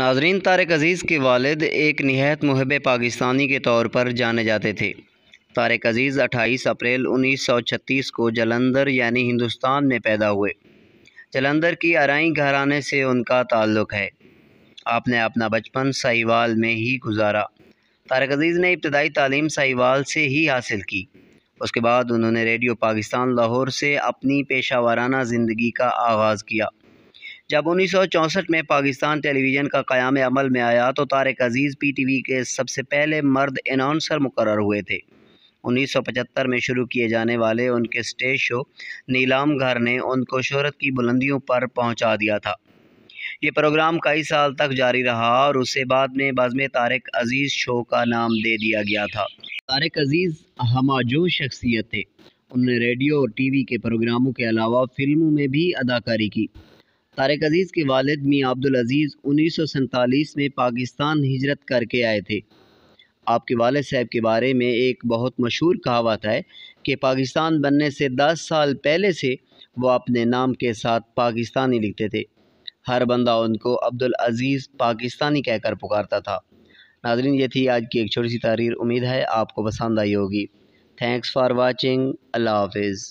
नाजरीन तारक अज़ीज़ के वालिद एक नहायत महब पाकिस्तानी के तौर पर जाने जाते थे तारक अज़ीज़ अट्ठाईस अप्रैल उन्नीस सौ छत्तीस को जलंधर यानी हिंदुस्तान में पैदा हुए जलंधर की आरई घराने से उनका ताल्लुक़ है आपने अपना बचपन साहिवाल में ही गुजारा तारक अजीज़ ने इब्तदाई तालीम साहिवाल से ही हासिल की उसके बाद उन्होंने रेडियो पाकिस्तान लाहौर से अपनी पेशा वाराना ज़िंदगी का आगाज़ किया जब उन्नीस सौ चौंसठ में पाकिस्तान टेलीविज़न का क़्याम अमल में आया तो Tariq Aziz P T V के सबसे पहले मर्द अनाउंसर मुकर हुए थे उन्नीस सौ पचहत्तर में शुरू किए जाने वाले उनके स्टेज शो नीलाम घर ने उनको शहरत की बुलंदियों पर पहुंचा दिया था ये प्रोग्राम कई साल तक जारी रहा और उससे बाद में में तारक अज़ीज़ शो का नाम दे दिया गया था तारक अज़ीज़ हमाजो शख्सियत थे उन्होंने रेडियो और टीवी के प्रोग्रामों के अलावा फ़िल्मों में भी अदाकारी की तारक अजीज़ के वालिद मियाँ अब्दुल अजीज़ उन्नीस सौ सैंतालीस में पाकिस्तान हिजरत करके आए थे आपके वालद साहब के बारे में एक बहुत मशहूर कहावत है कि पाकिस्तान बनने से दस साल पहले से वो अपने नाम के साथ पाकिस्तानी लिखते थे हर बंदा उनको अब्दुल अजीज़ पाकिस्तानी कहकर पुकारता था नाजरीन ये थी आज की एक छोटी सी तारीर उम्मीद है आपको पसंद आई होगी थैंक्स फ़ार वॉचिंग अल्लाह हाफिज़